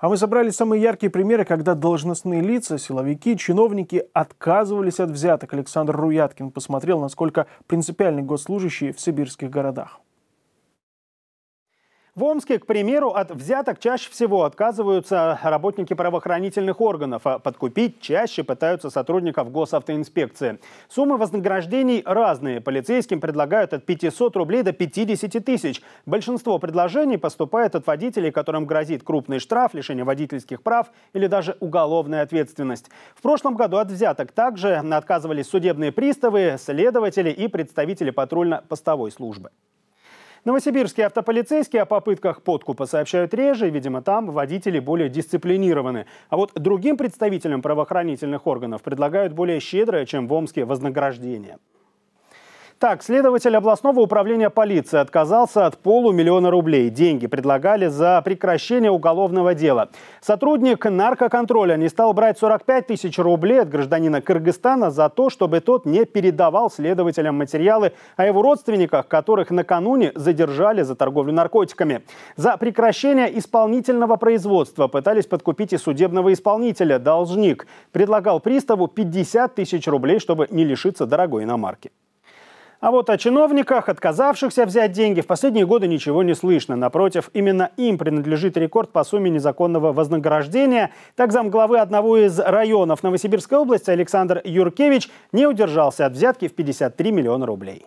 А мы собрали самые яркие примеры, когда должностные лица, силовики, чиновники отказывались от взяток. Александр Руяткин посмотрел, насколько принципиальны госслужащие в сибирских городах. В Омске, к примеру, от взяток чаще всего отказываются работники правоохранительных органов, а подкупить чаще пытаются сотрудников госавтоинспекции. Суммы вознаграждений разные. Полицейским предлагают от 500 рублей до 50 тысяч. Большинство предложений поступает от водителей, которым грозит крупный штраф, лишение водительских прав или даже уголовная ответственность. В прошлом году от взяток также отказывались судебные приставы, следователи и представители патрульно-постовой службы. Новосибирские автополицейские о попытках подкупа сообщают реже, видимо, там водители более дисциплинированы. А вот другим представителям правоохранительных органов предлагают более щедрое, чем в Омске, вознаграждение. Так, следователь областного управления полиции отказался от полумиллиона рублей. Деньги предлагали за прекращение уголовного дела. Сотрудник наркоконтроля не стал брать 45 тысяч рублей от гражданина Кыргызстана за то, чтобы тот не передавал следователям материалы о его родственниках, которых накануне задержали за торговлю наркотиками. За прекращение исполнительного производства пытались подкупить и судебного исполнителя, должник. Предлагал приставу 50 тысяч рублей, чтобы не лишиться дорогой иномарки. А вот о чиновниках, отказавшихся взять деньги, в последние годы ничего не слышно. Напротив, именно им принадлежит рекорд по сумме незаконного вознаграждения. Так замглавы одного из районов Новосибирской области Александр Юркевич не удержался от взятки в 53 миллиона рублей.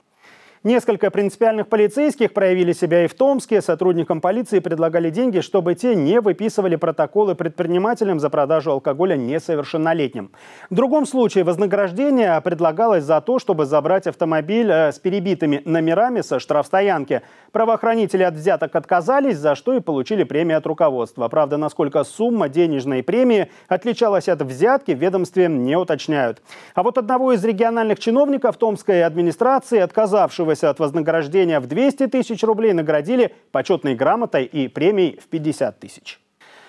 Несколько принципиальных полицейских проявили себя и в Томске. Сотрудникам полиции предлагали деньги, чтобы те не выписывали протоколы предпринимателям за продажу алкоголя несовершеннолетним. В другом случае вознаграждение предлагалось за то, чтобы забрать автомобиль э, с перебитыми номерами со штрафстоянки. Правоохранители от взяток отказались, за что и получили премию от руководства. Правда, насколько сумма денежной премии отличалась от взятки, ведомстве не уточняют. А вот одного из региональных чиновников Томской администрации, отказавшего отказываясь от вознаграждения в 200 тысяч рублей, наградили почетной грамотой и премией в 50 тысяч.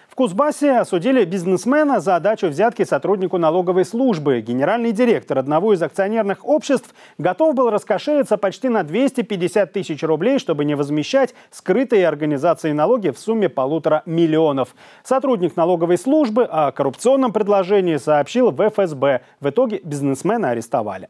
В Кузбассе осудили бизнесмена за отдачу взятки сотруднику налоговой службы. Генеральный директор одного из акционерных обществ готов был раскошелиться почти на 250 тысяч рублей, чтобы не возмещать скрытые организации налоги в сумме полутора миллионов. Сотрудник налоговой службы о коррупционном предложении сообщил в ФСБ. В итоге бизнесмена арестовали.